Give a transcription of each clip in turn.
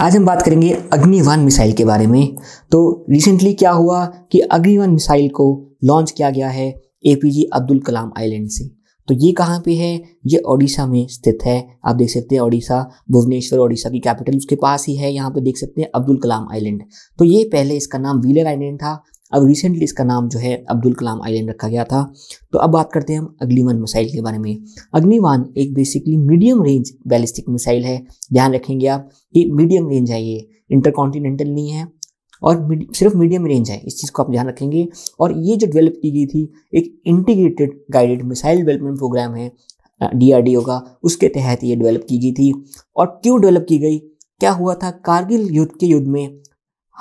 आज हम बात करेंगे अग्निवान मिसाइल के बारे में तो रिसेंटली क्या हुआ कि अग्निवान मिसाइल को लॉन्च किया गया है ए अब्दुल कलाम आइलैंड से तो ये कहाँ पे है ये ओडिशा में स्थित है आप देख सकते हैं ओडिशा भुवनेश्वर ओडिशा की कैपिटल उसके पास ही है यहाँ पे देख सकते हैं अब्दुल कलाम आइलैंड तो ये पहले इसका नाम व्हीलर आइलैंड था अब रिसेंटली इसका नाम जो है अब्दुल कलाम आइलैंड रखा गया था तो अब बात करते हैं हम अग्निवान मिसाइल के बारे में अग्निवान एक basically medium range ballistic missile है ध्यान रखेंगे आप कि मीडियम रेंज है ये इंटरकॉन्टिनेंटल नहीं है और सिर्फ मीडियम रेंज है इस चीज़ को आप ध्यान रखेंगे और ये जो डेवलप की गई थी एक integrated guided missile development program है डी का उसके तहत ये डेवलप की गई थी और क्यों डेवलप की गई क्या हुआ था कारगिल युद्ध के युद्ध में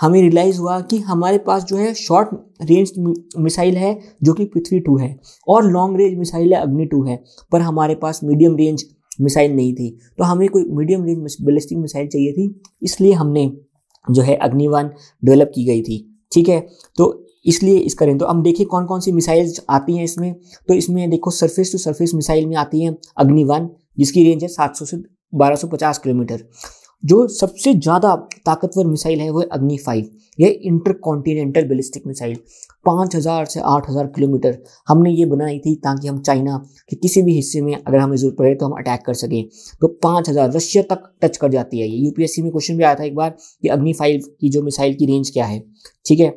हमें रियलाइज़ हुआ कि हमारे पास जो है शॉर्ट रेंज मिसाइल है जो कि पृथ्वी टू है और लॉन्ग रेंज मिसाइल है अग्नि टू है पर हमारे पास मीडियम रेंज मिसाइल नहीं थी तो हमें कोई मीडियम रेंज बैलिस्टिक मिसाइल चाहिए थी इसलिए हमने जो है अग्निवान डेवलप की गई थी ठीक है तो इसलिए इस करें तो हम देखें कौन कौन सी मिसाइल्स आती हैं इसमें तो इसमें देखो सरफेस टू सरफेस मिसाइल में आती हैं अग्निवान जिसकी रेंज है 700 से 1250 किलोमीटर जो सबसे ज़्यादा ताकतवर मिसाइल है वह अग्नि फाइव यह इंटर कॉन्टीनेंटल बैलिस्टिक मिसाइल 5000 से 8000 किलोमीटर हमने ये बनाई थी ताकि हम चाइना के किसी भी हिस्से में अगर हमें ज़रूरत पड़े तो हम अटैक कर सकें तो 5000 रशिया तक टच कर जाती है ये यूपीएससी में क्वेश्चन भी आया था एक बार कि अग्नि फाइव की जो मिसाइल की रेंज क्या है ठीक है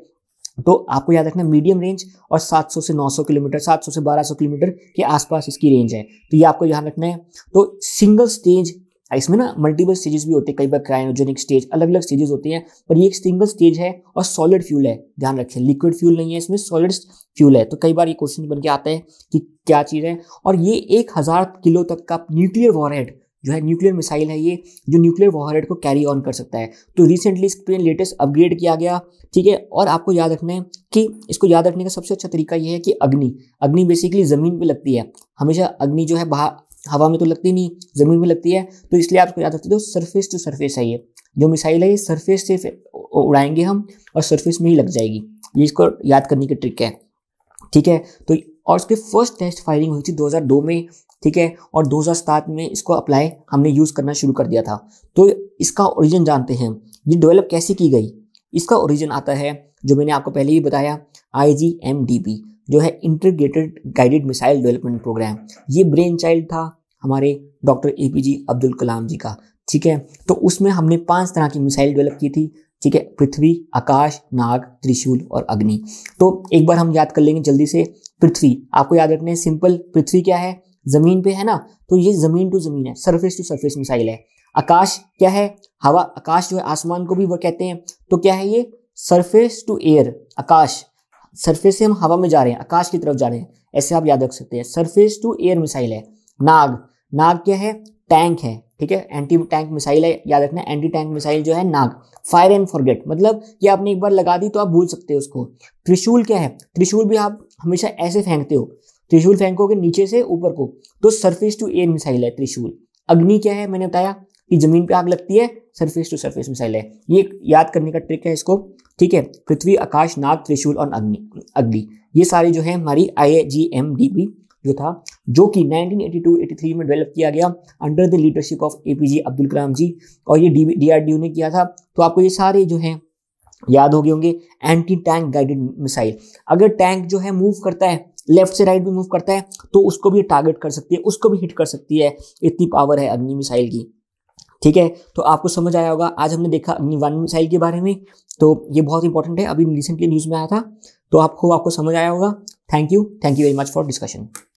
तो आपको याद रखना मीडियम रेंज और 700 से 900 किलोमीटर 700 से 1200 किलोमीटर के आसपास इसकी रेंज है तो ये आपको ध्यान रखना है तो सिंगल स्टेज इसमें ना मल्टीपल स्टेजेस भी होते हैं कई बार क्रायोजेनिक स्टेज अलग अलग स्टेजेस होते हैं पर ये एक सिंगल स्टेज है और सॉलिड फ्यूल है ध्यान रखें लिक्विड फ्यूल नहीं है इसमें सॉलिड फ्यूल है तो कई बार ये क्वेश्चन बन के आता है कि क्या चीज़ है और ये एक हज़ार किलो तक का न्यूक्लियर वॉरहेड जो है न्यूक्लियर मिसाइल है ये जो न्यूक्लियर वॉरहेड को कैरी ऑन कर सकता है तो रिसेंटली इसके लेटेस्ट अपग्रेड किया गया ठीक है और आपको याद रखना है कि इसको याद रखने का सबसे अच्छा तरीका ये है कि अग्नि अग्नि बेसिकली ज़मीन पर लगती है हमेशा अग्नि जो है बाहर हवा में तो लगती नहीं ज़मीन में लगती है तो इसलिए आपको याद रखते हो सरफेस टू सरफेस है ये जो मिसाइल है ये सरफेस से उड़ाएंगे हम और सरफेस में ही लग जाएगी ये इसको याद करने की ट्रिक है ठीक है तो और उसके फर्स्ट टेस्ट फायरिंग हुई थी 2002 में ठीक है और 2007 में इसको अप्लाई हमने यूज़ करना शुरू कर दिया था तो इसका ओरिजिन जानते हैं ये डेवलप कैसे की गई इसका ओरिजिन आता है जो मैंने आपको पहले ही बताया I G M D P जो है integrated guided missile development program ये ब्रेन चाइल्ड था हमारे doctor A P J Abdul Kalam ji का ठीक है तो उसमें हमने पांच तरह की मिसाइल डेवलप की थी ठीक है पृथ्वी आकाश नाग त्रिशूल और अग्नि तो एक बार हम याद कर लेंगे जल्दी से पृथ्वी आपको याद रखना है सिंपल पृथ्वी क्या है जमीन पे है ना तो ये जमीन टू जमीन है सरफेस टू सरफेस मिसाइल है आकाश क्या है हवा आकाश जो है आसमान को भी वो कहते हैं तो क्या है ये surface to air Akash surface से हम हवा में जा रहे हैं आकाश की तरफ जा रहे हैं ऐसे आप याद रख सकते हैं सरफेस टू एयर मिसाइल है नाग नाग क्या है टैंक है ठीक है एंटी टैंक मिसाइल है याद रखना एंटी टैंक मिसाइल जो है नाग फायर एंड फॉरगेट मतलब ये आपने एक बार लगा दी तो आप भूल सकते हो उसको त्रिशूल क्या है त्रिशूल भी आप हमेशा ऐसे फेंकते हो त्रिशूल फेंकोगे नीचे से ऊपर को तो सरफेस टू एयर मिसाइल है त्रिशूल अग्नि क्या है मैंने बताया कि जमीन पे आग लगती है सरफेस टू सरफेस मिसाइल है ये याद करने का ट्रिक है इसको ठीक है पृथ्वी आकाश नाग त्रिशूल और अग्नि अग्नि ये सारे जो है हमारी आई जी एम डी जो था जो कि 1982-83 में डेवलप किया गया under the leadership of A P J Abdul Kalam ji और ये डी आर डी ओ ने किया था तो आपको ये सारे जो है याद हो गए होंगे एंटी टैंक गाइडेड मिसाइल अगर टैंक जो है मूव करता है लेफ्ट से राइट भी मूव करता है तो उसको भी टारगेट कर सकती है उसको भी हिट कर सकती है इतनी पावर है अग्नि मिसाइल की ठीक है तो आपको समझ आया होगा आज हमने देखा वन मिसाइल के बारे में तो ये बहुत इंपॉर्टेंट है अभी रिसेंटली न्यूज़ में आया था तो आपको आपको समझ आया होगा thank you thank you very much for discussion